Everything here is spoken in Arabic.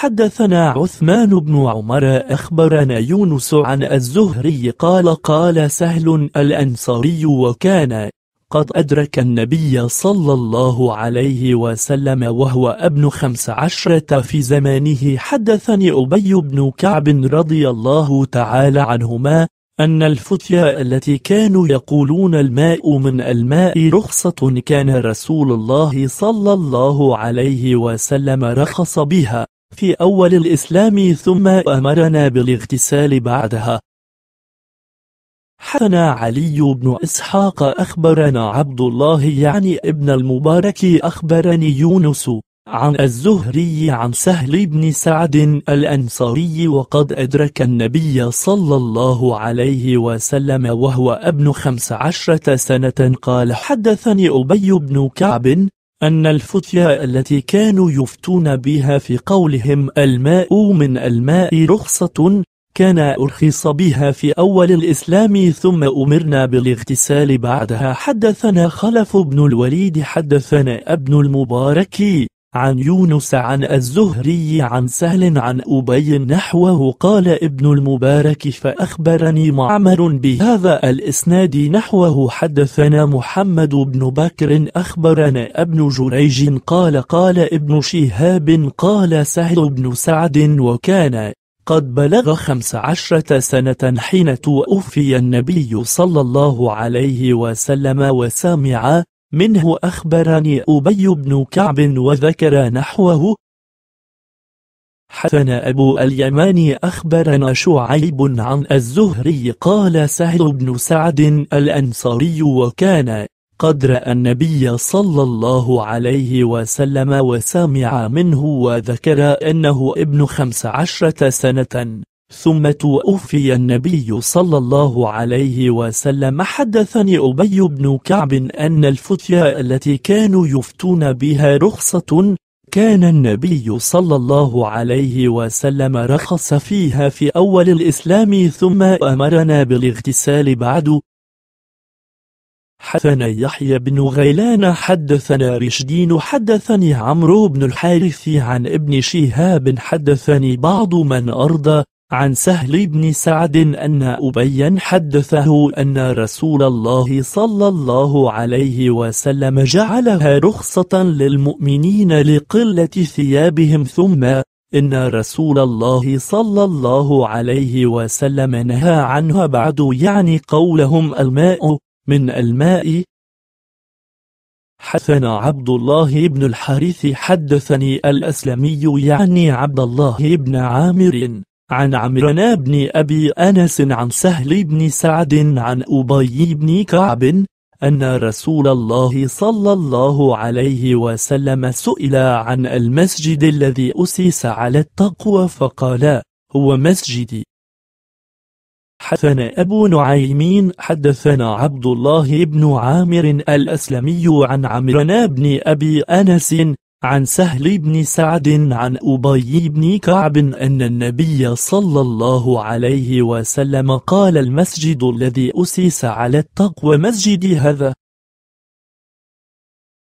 حدثنا عثمان بن عمر أخبرنا يونس عن الزهري قال قال سهل الأنصاري وكان قد أدرك النبي صلى الله عليه وسلم وهو ابن خمس عشرة في زمانه حدثني أبي بن كعب رضي الله تعالى عنهما أن الفتية التي كانوا يقولون الماء من الماء رخصة كان رسول الله صلى الله عليه وسلم رخص بها في أول الإسلام ثم أمرنا بالاغتسال بعدها حدثنا علي بن إسحاق أخبرنا عبد الله يعني ابن المبارك أخبرني يونس عن الزهري عن سهل بن سعد الأنصاري وقد أدرك النبي صلى الله عليه وسلم وهو ابن خمس عشرة سنة قال حدثني أبي بن كعب أن الفتيا التي كانوا يفتون بها في قولهم الماء من الماء رخصة كان أرخص بها في أول الإسلام ثم أمرنا بالاغتسال بعدها حدثنا خلف بن الوليد حدثنا ابن المبارك عن يونس عن الزهري عن سهل عن أبي نحوه قال ابن المبارك فأخبرني معمر بهذا الإسناد نحوه حدثنا محمد بن بكر أخبرنا ابن جريج قال قال ابن شهاب قال سهل بن سعد وكان قد بلغ خمس عشرة سنة حين توفي النبي صلى الله عليه وسلم وسامعا منه أخبرني أبي بن كعب وذكر نحوه حسن أبو اليمان أخبرنا شعيب عن الزهري قال سهل بن سعد الأنصاري وكان قد رأى النبي صلى الله عليه وسلم وسمع منه وذكر أنه ابن خمس عشرة سنة ثم توفي النبي صلى الله عليه وسلم حدثني أبي بن كعب أن الفتيا التي كانوا يفتون بها رخصة كان النبي صلى الله عليه وسلم رخص فيها في أول الإسلام ثم أمرنا بالاغتسال بعد حدثنا يحيى بن غيلان حدثنا رشدين حدثني عمرو بن الحارث عن ابن شهاب حدثني بعض من أرضى عن سهل بن سعد أن أبيا حدثه أن رسول الله صلى الله عليه وسلم جعلها رخصة للمؤمنين لقلة ثيابهم ثم إن رسول الله صلى الله عليه وسلم نهى عنها بعد يعني قولهم الماء من الماء حدثنا عبد الله بن الحارث حدثني الأسلمي يعني عبد الله بن عامر عن عمران بن أبي أنس عن سهل بن سعد عن أبي بن كعب أن رسول الله صلى الله عليه وسلم سئل عن المسجد الذي أسس على التقوى فقال هو مسجدي حدثنا أبو نعيمين حدثنا عبد الله بن عامر الأسلمي عن عمران بن أبي أنس عن سهل بن سعد عن أبي بن كعب أن النبي صلى الله عليه وسلم قال المسجد الذي أسس على التقوى مسجدي هذا